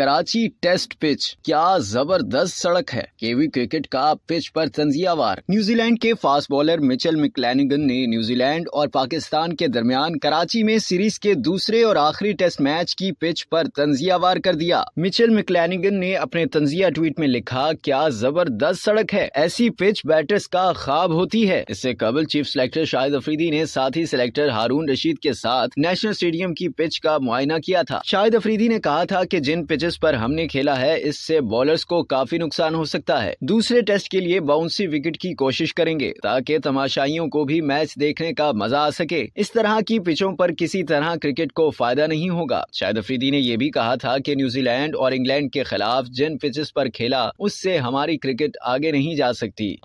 Karachi test pitch क्या जबरदस्त सड़क है केवी क्रिकेट का पिच पर तंजियावार न्यूजीलैंड के फास्ट बॉलर मिचेल मिकलैनिगन ने न्यूजीलैंड और पाकिस्तान के दरमियान कराची में सीरीज के दूसरे और आखिरी टेस्ट मैच की पिच पर तंजियावार कर दिया मिचेल मिकलैनिगन ने अपने तंजिया ट्वीट में लिखा क्या जबरदस्त सड़क है ऐसी पिच बैटर्स का खाब होती है इससे कबल चीफ सिलेक्टर शाहिद अफरीदी ने साथ ही सिलेक्टर हारून रशीद के साथ नेशनल स्टेडियम की पिच का मुआयना किया था शाहिद अफरीदी ने कहा था की जिन पिचेस सरफेस पर हमने खेला है इससे बॉलर्स को काफी नुकसान हो सकता है दूसरे टेस्ट के लिए बाउंसी विकेट की कोशिश करेंगे ताकि तमाशाइयों को भी मैच देखने का मजा आ सके इस तरह की पिचों पर किसी तरह क्रिकेट को फायदा नहीं होगा शायद अफरीदी ने यह भी कहा था कि न्यूजीलैंड और इंग्लैंड के खिलाफ जिन पिचेस पर खेला उससे हमारी क्रिकेट आगे नहीं जा सकती